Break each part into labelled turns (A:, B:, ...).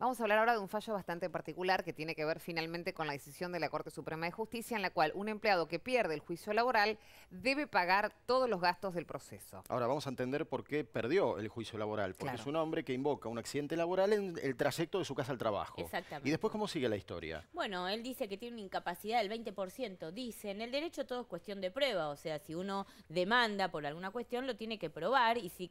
A: Vamos a hablar ahora de un fallo bastante particular que tiene que ver finalmente con la decisión de la Corte Suprema de Justicia en la cual un empleado que pierde el juicio laboral debe pagar todos los gastos del proceso.
B: Ahora vamos a entender por qué perdió el juicio laboral, porque es un hombre que invoca un accidente laboral en el trayecto de su casa al trabajo. Exactamente. ¿Y después cómo sigue la historia?
A: Bueno, él dice que tiene una incapacidad del 20%. Dice, en el derecho todo es cuestión de prueba, o sea, si uno demanda por alguna cuestión lo tiene que probar y si,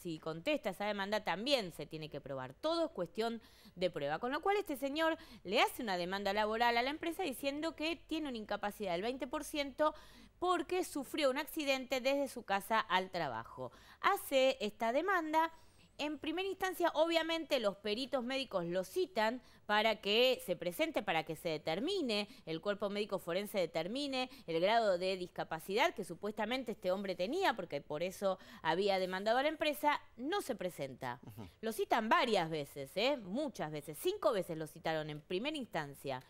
A: si contesta esa demanda también se tiene que probar. Todo es cuestión de prueba. Con lo cual este señor le hace una demanda laboral a la empresa diciendo que tiene una incapacidad del 20% porque sufrió un accidente desde su casa al trabajo. Hace esta demanda en primera instancia, obviamente, los peritos médicos lo citan para que se presente, para que se determine, el cuerpo médico forense determine el grado de discapacidad que supuestamente este hombre tenía, porque por eso había demandado a la empresa, no se presenta. Lo citan varias veces, ¿eh? muchas veces, cinco veces lo citaron en primera instancia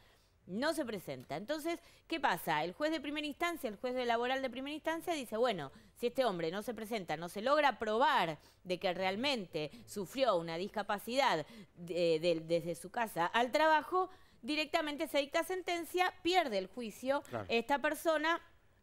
A: no se presenta. Entonces, ¿qué pasa? El juez de primera instancia, el juez de laboral de primera instancia dice, bueno, si este hombre no se presenta, no se logra probar de que realmente sufrió una discapacidad eh, desde su casa al trabajo, directamente se dicta sentencia, pierde el juicio esta persona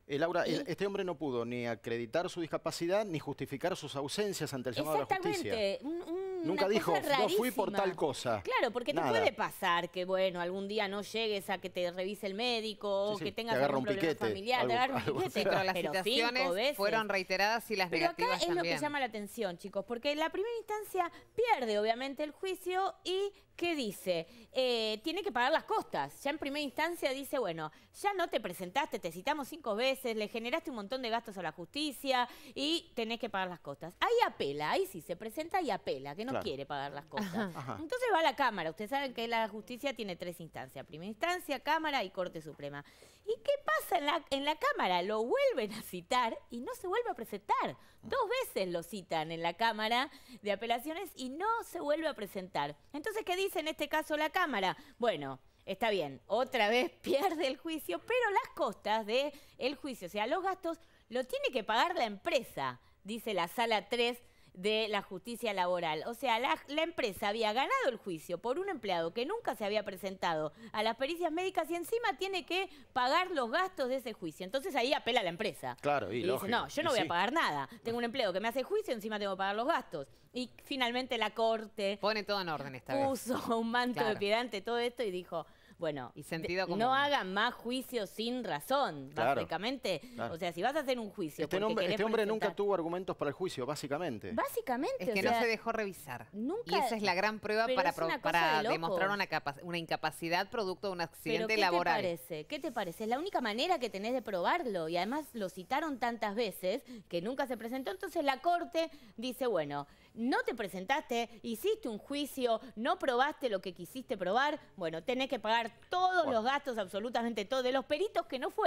B: eh, Laura, este hombre no pudo ni acreditar su discapacidad ni justificar sus ausencias ante el llamado de la justicia. Exactamente. Nunca dijo, no fui por tal cosa. Claro, porque te puede
A: pasar que, bueno, algún día no llegues a que te revise el médico, o que tengas algún un problema familiar, te agarra un piquete. Pero las situaciones fueron reiteradas y las pero acá es lo que llama la atención, chicos, porque en la primera instancia pierde, obviamente, el juicio y ¿Qué dice? Eh, tiene que pagar las costas. Ya en primera instancia dice, bueno, ya no te presentaste, te citamos cinco veces, le generaste un montón de gastos a la justicia y tenés que pagar las costas. Ahí apela, ahí sí se presenta y apela, que no quiere pagar las costas. Entonces va a la Cámara. Ustedes saben que la justicia tiene tres instancias. Primera instancia, Cámara y Corte Suprema. ¿Y qué pasa en la, en la Cámara? Lo vuelven a citar y no se vuelve a presentar. Dos veces lo citan en la Cámara de Apelaciones y no se vuelve a presentar. Entonces, ¿qué dice? dice en este caso la Cámara? Bueno, está bien, otra vez pierde el juicio, pero las costas del el juicio, o sea, los gastos, lo tiene que pagar la empresa, dice la sala 3 de la justicia laboral. O sea, la, empresa había ganado el juicio por un empleado que nunca se había presentado a las pericias médicas y encima tiene que pagar los gastos de ese juicio. Entonces ahí apela la empresa. Claro, y, y dice, no, yo no voy a pagar nada. Tengo un empleo que me hace juicio, y encima tengo que pagar los gastos. Y finalmente la corte... Pone todo en orden esta vez. Puso un manto de piedante todo esto y dijo... Bueno, y sentido no hagan más juicios sin razón, básicamente. O sea, si vas a hacer un juicio... Este, este hombre nunca
B: tuvo argumentos para el juicio, básicamente.
A: Básicamente. Es que no se dejó revisar. Nunca. Y esa es la gran prueba para, para demostrar una, incapacidad producto de un accidente laboral. ¿Qué te parece? ¿Qué te parece? Es la única manera que tenés de probarlo. Y además lo citaron tantas veces que nunca se presentó. Entonces la corte dice, bueno, no te presentaste, hiciste un juicio, no probaste lo que quisiste probar, bueno, tenés que pagar todos los gastos, absolutamente todos, de los peritos que no fue.